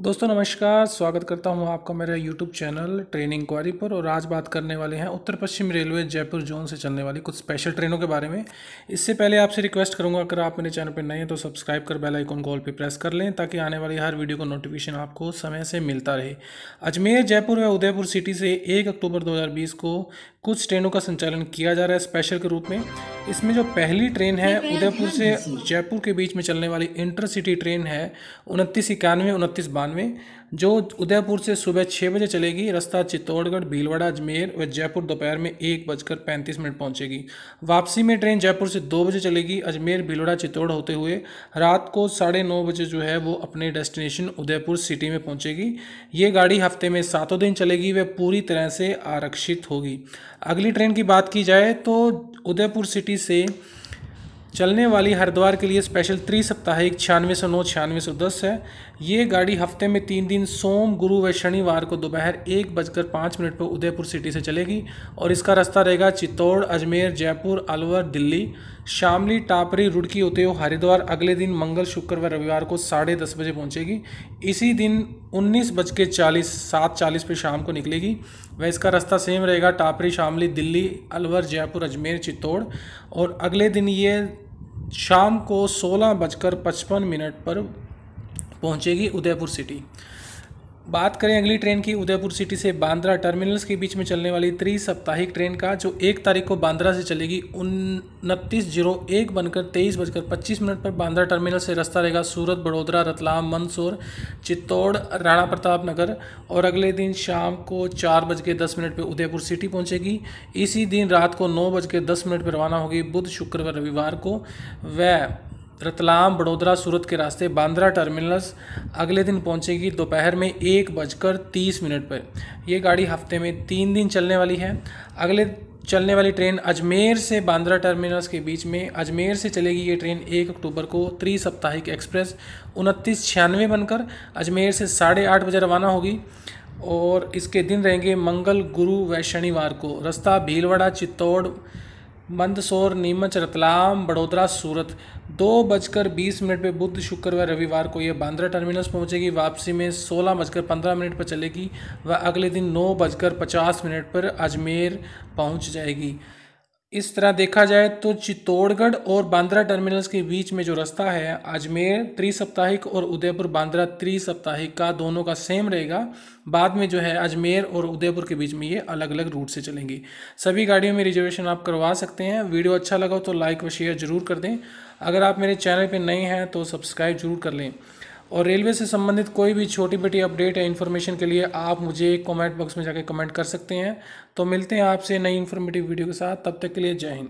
दोस्तों नमस्कार स्वागत करता हूं आपका मेरे यूट्यूब चैनल ट्रेन इंक्वायरी पर और आज बात करने वाले हैं उत्तर पश्चिम रेलवे जयपुर जोन से चलने वाली कुछ स्पेशल ट्रेनों के बारे में इससे पहले आपसे रिक्वेस्ट करूंगा अगर आप मेरे चैनल पर नए हैं तो सब्सक्राइब कर बेल आइकॉन कॉल पर प्रेस कर लें ताकि आने वाली हर वीडियो का नोटिफिकेशन आपको समय से मिलता रहे अजमेर जयपुर व उदयपुर सिटी से एक अक्टूबर दो को कुछ ट्रेनों का संचालन किया जा रहा है स्पेशल के रूप में इसमें जो पहली ट्रेन है उदयपुर से जयपुर के बीच में चलने वाली इंटरसिटी ट्रेन है उनतीस इक्यानवे उनतीस बानवे जो उदयपुर से सुबह छः बजे चलेगी रास्ता चित्तौड़गढ़ भीलवाड़ा अजमेर व जयपुर दोपहर में एक बजकर पैंतीस मिनट पहुंचेगी वापसी में ट्रेन जयपुर से दो बजे चलेगी अजमेर भीलवाड़ा चित्तौड़ होते हुए रात को साढ़े नौ बजे जो है वो अपने डेस्टिनेशन उदयपुर सिटी में पहुंचेगी ये गाड़ी हफ्ते में सातों दिन चलेगी वह पूरी तरह से आरक्षित होगी अगली ट्रेन की बात की जाए तो उदयपुर सिटी से चलने वाली हरिद्वार के लिए स्पेशल त्रि सप्ताहिक छियानवे सौ नौ छियानवे सौ दस है ये गाड़ी हफ्ते में तीन दिन सोम गुरु व शनिवार को दोपहर एक बजकर पाँच मिनट पर उदयपुर सिटी से चलेगी और इसका रास्ता रहेगा चित्तौड़ अजमेर जयपुर अलवर दिल्ली शामली टापरी रुड़की होते हुए हरिद्वार अगले दिन मंगल शुक्र व रविवार को साढ़े दस बजे पहुँचेगी इसी दिन उन्नीस बज के चालीस सात चालीस पर शाम को निकलेगी वह इसका रास्ता सेम रहेगा टापरी शामली दिल्ली अलवर जयपुर अजमेर चित्तौड़ और अगले दिन ये शाम को सोलह बजकर पचपन मिनट पर पहुंचेगी उदयपुर सिटी बात करें अगली ट्रेन की उदयपुर सिटी से बांद्रा टर्मिनल्स के बीच में चलने वाली त्रिसप्ताहिक ट्रेन का जो एक तारीख को बांद्रा से चलेगी उनतीस जीरो एक बनकर तेईस बजकर पच्चीस मिनट पर बांद्रा टर्मिनल से रास्ता रहेगा सूरत बड़ोदरा रतलाम मंदसौर चित्तौड़ राणा प्रताप नगर और अगले दिन शाम को चार बज के दस मिनट पर उदयपुर सिटी पहुँचेगी इसी दिन रात को नौ बज के दस मिनट पर रवाना होगी बुध शुक्र व रविवार को वह रतलाम बड़ोदरा सूरत के रास्ते बांद्रा टर्मिनल्स अगले दिन पहुंचेगी दोपहर में एक बजकर तीस मिनट पर यह गाड़ी हफ्ते में तीन दिन चलने वाली है अगले चलने वाली ट्रेन अजमेर से बांद्रा टर्मिनल्स के बीच में अजमेर से चलेगी ये ट्रेन एक अक्टूबर को त्रिसप्ताहिक एक्सप्रेस उनतीस छियानवे बनकर अजमेर से साढ़े आठ बजे रवाना होगी और इसके दिन रहेंगे मंगल गुरु व शनिवार को रास्ता भीलवाड़ा चित्तौड़ मंदसौर नीमच रतलाम बड़ोदरा सूरत दो बजकर बीस मिनट पे बुध शुक्र व रविवार को यह बांद्रा टर्मिनस पहुंचेगी वापसी में सोलह बजकर पंद्रह मिनट पर चलेगी व अगले दिन नौ बजकर पचास मिनट पर अजमेर पहुंच जाएगी इस तरह देखा जाए तो चित्तौड़गढ़ और बांद्रा टर्मिनल्स के बीच में जो रास्ता है अजमेर त्रिसप्ताहिक और उदयपुर बांद्रा त्रिसप्ताहिक का दोनों का सेम रहेगा बाद में जो है अजमेर और उदयपुर के बीच में ये अलग अलग रूट से चलेंगी सभी गाड़ियों में रिजर्वेशन आप करवा सकते हैं वीडियो अच्छा लगा तो लाइक व शेयर ज़रूर कर दें अगर आप मेरे चैनल पर नए हैं तो सब्सक्राइब जरूर कर लें और रेलवे से संबंधित कोई भी छोटी बटी अपडेट या इन्फॉर्मेशन के लिए आप मुझे कमेंट बॉक्स में जाकर कमेंट कर सकते हैं तो मिलते हैं आपसे नई इन्फॉर्मेटिव वीडियो के साथ तब तक के लिए जय हिंद